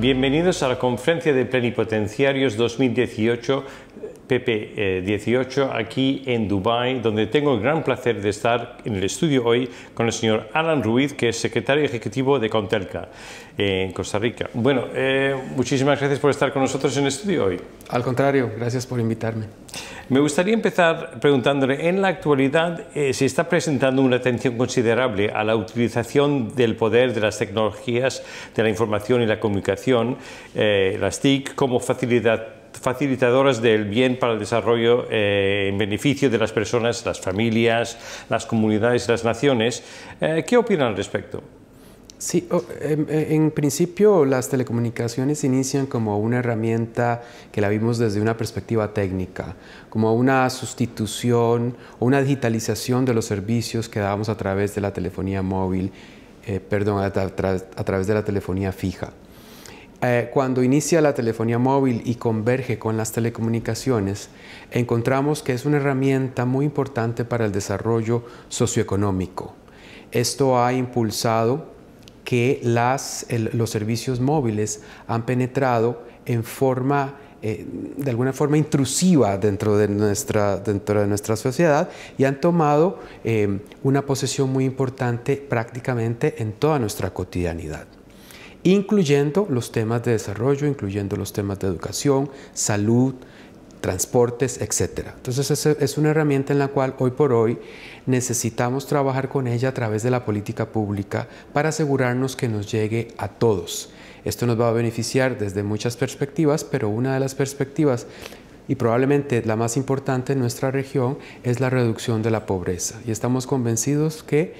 Bienvenidos a la conferencia de plenipotenciarios 2018, PP 18, aquí en Dubái, donde tengo el gran placer de estar en el estudio hoy con el señor Alan Ruiz, que es secretario ejecutivo de Contelca en Costa Rica. Bueno, eh, muchísimas gracias por estar con nosotros en el estudio hoy. Al contrario, gracias por invitarme. Me gustaría empezar preguntándole, en la actualidad eh, se está presentando una atención considerable a la utilización del poder de las tecnologías de la información y la comunicación, eh, las TIC, como facilitadoras del bien para el desarrollo eh, en beneficio de las personas, las familias, las comunidades, las naciones. ¿Qué opina al respecto? Sí, em, eh, en, principio las telecomunicaciones inician como una herramienta que la vimos desde una perspectiva técnica, como una sustitución o una digitalización de los servicios que dábamos a través de la telefonía móvil, eh, perdón, a, través de la telefonía fija. Eh, cuando inicia la telefonía móvil y converge con las telecomunicaciones, encontramos que es una herramienta muy importante para el desarrollo socioeconómico. Esto ha impulsado que los servicios móviles han penetrado en forma eh, de alguna forma intrusiva dentro de nuestra, dentro de nuestra sociedad y han tomado eh, una posesión muy importante prácticamente en toda nuestra cotidianidad, incluyendo los temas de desarrollo, incluyendo los temas de educación, salud, transportes, etc. Entonces es una herramienta en la cual hoy por hoy necesitamos trabajar con ella a través de la política pública para asegurarnos que nos llegue a todos. Esto nos va a beneficiar desde muchas perspectivas, pero una de las perspectivas y probablemente la más importante en nuestra región es la reducción de la pobreza. Y estamos convencidos que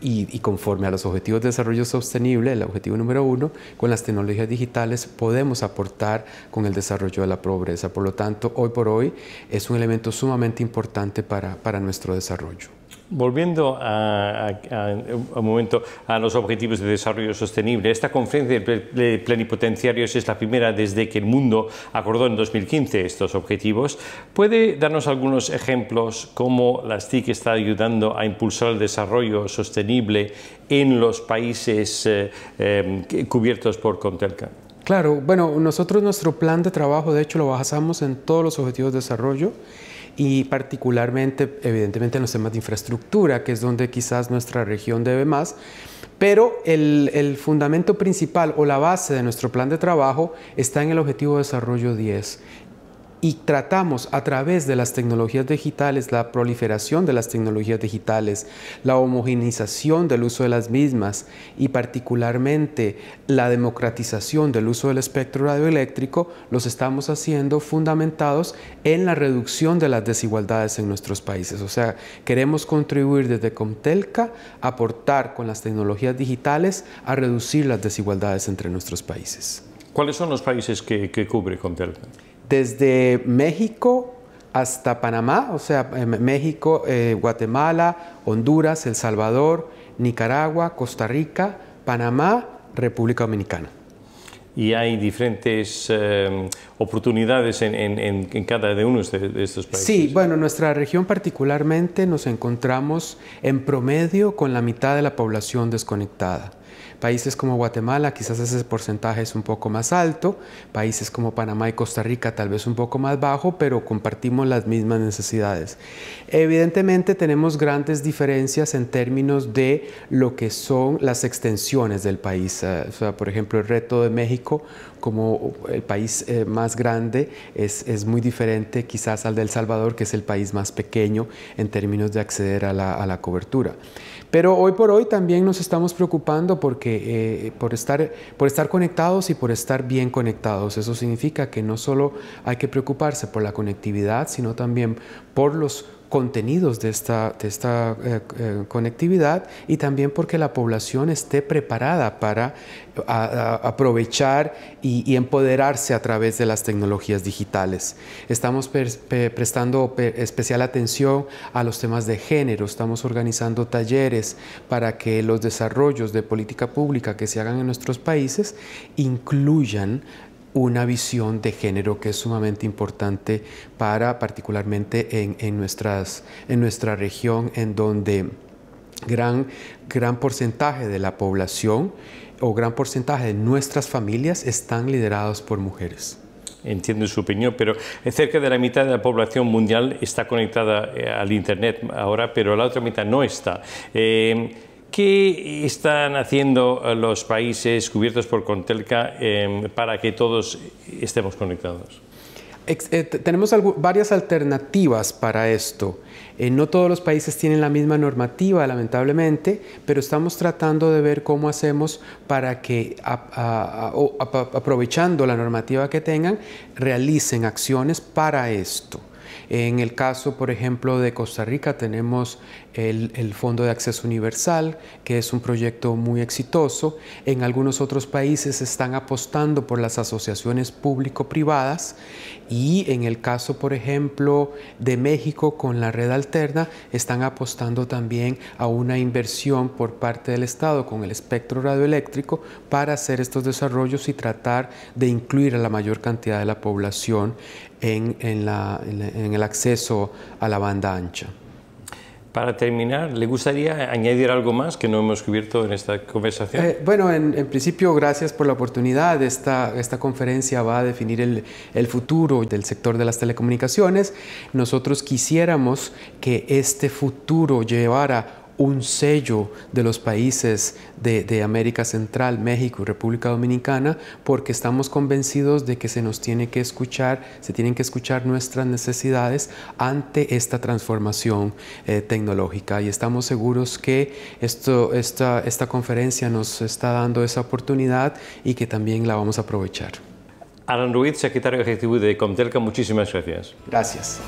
y, conforme a los objetivos de desarrollo sostenible, el objetivo número uno, con las tecnologías digitales podemos aportar con el desarrollo de la pobreza. Por lo tanto, hoy por hoy es un elemento sumamente importante para nuestro desarrollo. Volviendo a, un momento a los Objetivos de Desarrollo Sostenible, esta conferencia de plenipotenciarios es la primera desde que el mundo acordó en 2015 estos objetivos. ¿Puede darnos algunos ejemplos cómo las TIC está ayudando a impulsar el desarrollo sostenible en los países eh, em, cubiertos por Contelca? Claro, bueno, nosotros nuestro plan de trabajo, de hecho, lo basamos en todos los Objetivos de Desarrollo y particularmente, evidentemente, en los temas de infraestructura, que es donde quizás nuestra región debe más. Pero el, fundamento principal o la base de nuestro plan de trabajo está en el objetivo de desarrollo 10 y tratamos a través de las tecnologías digitales, la proliferación de las tecnologías digitales, la homogenización del uso de las mismas y particularmente la democratización del uso del espectro radioeléctrico, los estamos haciendo fundamentados en la reducción de las desigualdades en nuestros países. O sea, queremos contribuir desde Comtelca aportar con las tecnologías digitales a reducir las desigualdades entre nuestros países. ¿Cuáles son los países que cubre Comtelca? desde México hasta Panamá, o sea, eh, México, eh, Guatemala, Honduras, El Salvador, Nicaragua, Costa Rica, Panamá, República Dominicana. Y hay diferentes em, oportunidades en, en, en, cada uno de estos países. Sí, bueno, nuestra región particularmente nos encontramos en promedio con la mitad de la población desconectada. Países como Guatemala, quizás ese porcentaje es un poco más alto, países como Panamá y Costa Rica tal vez un poco más bajo, pero compartimos las mismas necesidades. Evidentemente tenemos grandes diferencias en términos de lo que son las extensiones del país. Eh, por ejemplo, el reto de México como el país eh, más grande es, es, muy diferente quizás al de El Salvador, que es el país más pequeño en términos de acceder a la, a la cobertura. Pero hoy por hoy también nos estamos preocupando porque, eh, por, estar, por estar conectados y por estar bien conectados. Eso significa que no solo hay que preocuparse por la conectividad, sino también por los contenidos de esta, eh, eh, conectividad y también porque la población esté preparada para aprovechar y, empoderarse a través de las tecnologías digitales. Estamos prestando especial atención a los temas de género, estamos organizando talleres para que los desarrollos de política pública que se hagan en nuestros países incluyan una visión de género que es sumamente importante para particularmente en, en, nuestras, en nuestra región en donde gran, gran porcentaje de la población o gran porcentaje de nuestras familias están liderados por mujeres entiendo su opinión, pero cerca de la mitad de la población mundial está conectada eh, al Internet ahora, pero la otra mitad no está. Eh, ¿Qué están haciendo eh, los países cubiertos por Contelca em, para que todos estemos conectados? Eh, tenemos varias alternativas para esto. Eh, no todos los países tienen la misma normativa, lamentablemente, pero estamos tratando de ver cómo hacemos para que, aprovechando la normativa que tengan, realicen acciones para esto. En el caso, por ejemplo, de Costa Rica tenemos el, Fondo de Acceso Universal, que es un proyecto muy exitoso. En algunos otros países están apostando por las asociaciones público-privadas y en el caso, por ejemplo, de México con la red alterna, están apostando también a una inversión por parte del Estado con el espectro radioeléctrico para hacer estos desarrollos y tratar de incluir a la mayor cantidad de la población en, en, la, el acceso a la banda ancha. Para terminar, ¿le gustaría añadir algo más que no hemos cubierto en esta conversación? Eh, bueno, en, en, principio, gracias por la oportunidad. Esta, esta conferencia va a definir el, el, futuro del sector de las telecomunicaciones. Nosotros quisiéramos que este futuro llevara un sello de los países de, América Central, México y República Dominicana, porque estamos convencidos de que se nos tiene que escuchar, se tienen que escuchar nuestras necesidades ante esta transformación eh, tecnológica. Y estamos seguros que esto, esta, esta conferencia nos está dando esa oportunidad y que también la vamos a aprovechar. Alan Ruiz, secretario ejecutivo de Comtelca, muchísimas gracias. Gracias.